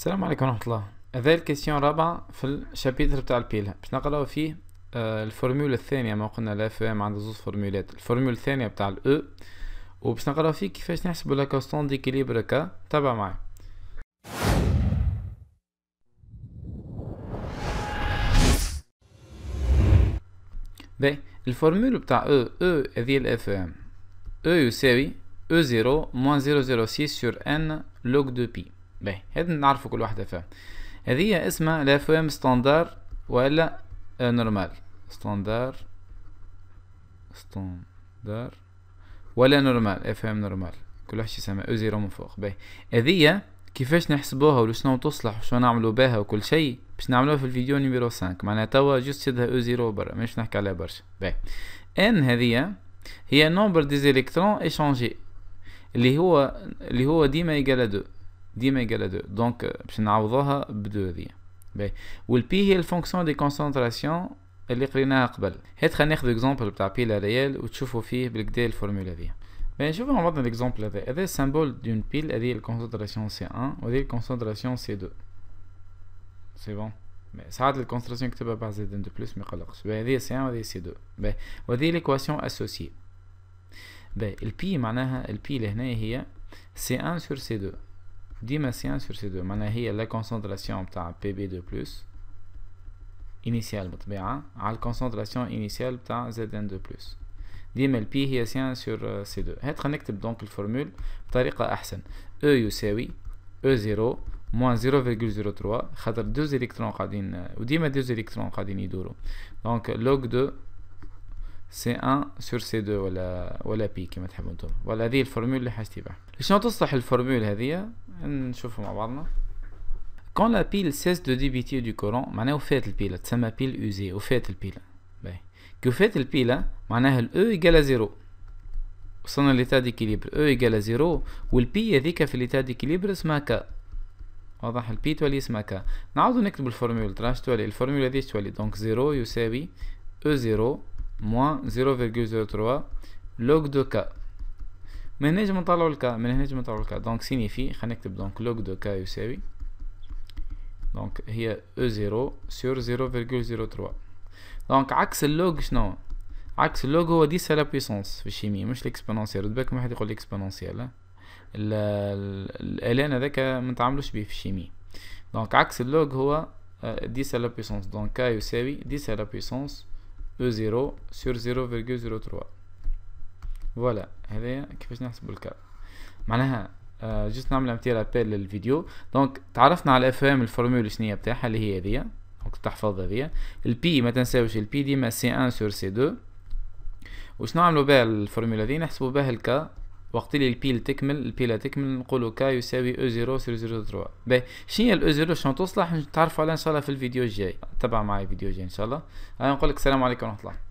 السلام عليكم ورحمة الله هذا الكيسيون الرابعة في الشابيتر بتاع البيلة باش نقراو فيه آه، الفورميولا الثانية ما قلنا لا اف ام عندها زوز فورميولات الفورميولا الثانية بتاع الاو e. وباش نقراو فيه كيفاش نحسبو لا كوستون ديكيليبر كا تابع معايا باهي الفورميولا بتاع او e، او e، هذه الاف ام او يساوي او زيرو موان زيرو زيرو سيس سور ان لوغ دو بي باهي هذا نعرفوا كل واحدة فيهم هذه اسمها الافوام ستاندار ولا نورمال ستاندار ستاندار ولا نورمال اف ام نورمال كل واحد يسمى او زيرو من فوق باهي هذه كيفاش نحسبوها وشنو تصلح وشنو نعملو بها وكل شيء باش نعملوها في الفيديو نيميرو 5 معناها توا جوست شدها او زيرو برا مش نحكي عليها برشا باهي ان هذه هي نومبر دي الكترون ايشانجي اللي هو اللي هو ديما يقال 2 ديما يقال دو دونك باش نعوضوها بدو هذه باهي والبي هي الفونكسيون دي كونسنتراسيون اللي قريناها قبل هات خلينا ناخذ اكزومبل تاع بي لا ريال وتشوفوا فيه بالكدا الفورمولا هذه باهي نشوفوا مع بعضنا الاكزومبل هذا هذا سامبول دون بيل هذه الكونسنتراسيون سي 1 وهذه الكونسنتراسيون سي 2 سي بون ساعات الكونسنتراسيون كتبها بعد زيد دو بلوس ما يقلقش باهي هذه سي 1 وهذه سي 2 باهي وهذه ليكواسيون اسوسي باهي البي معناها البي لهنا هي سي 1 سور سي 2 Dimerciens sur ces deux. Maintenant, il a la concentration de PB 2 plus initiale pb hein? à la concentration initiale de Zn de plus. pi sur euh, ces deux. Et 2 donc le formule parité E0 e moins 0,03. deux électrons euh, ou deux électrons Donc log 2 سي ان سور سي دو ولا ولا بي كما تحبوا انتم ولا هذه الفورمول اللي حاجتي شنو تصلح الفورمول هذه نشوفوا مع بعضنا كون لا بيل سيس دو ديبيتي دو كورون معناها وفات البيلة تسمى بيل اوزي وفات البيلة باهي كي وفات البيلة معناها الاو يقال زيرو وصلنا ليتا ديكيليبر او يقال زيرو والبي هذيك في ليتا ديكيليبر اسمها كا واضح البي تولي اسمها كا نعاودو نكتب الفورمول تراش تولي الفورمول هذي تولي دونك زيرو يساوي او e زيرو moins 0,03 log de k. Mais je le k, k. Donc, signifie, je vais écrire donc log de k et c'est Donc, il y a E0 sur 0,03. Donc, axe log, non. Axe log, ou 10 c'est la puissance. Je chimie, mais je l'exponentielle. Je suis euh, euh, dire que l'exponentielle. L'axe log ما 10 به la puissance دونك عكس اللوغ هو 10 على بيسونس دونك 10 على la puissance زيرو 0 زيرو 0.03 فوالا هذايا كيفاش نحسبوا الكاب معناها جست آه، نعمل امتي رابيل للفيديو دونك تعرفنا على اف ام الفورمول شنو بتاعها اللي هي هذيا دونك تحفظها هذيا البي ما تنساوش البي ديما سي 1 سور سي 2 وش نعملوا بها الفورمولا ذي نحسبوا بها الكا وقت اللي البيل تكمل لا تكمل نقولوا كا يساوي او زيرو سور زيرو تروا باهي شنو هي الاو زيرو شنو تصلح نتعرفوا عليها ان شاء الله في الفيديو الجاي تتابع معي فيديو جاي ان شاء الله انا نقول لك السلام عليكم ورحمه الله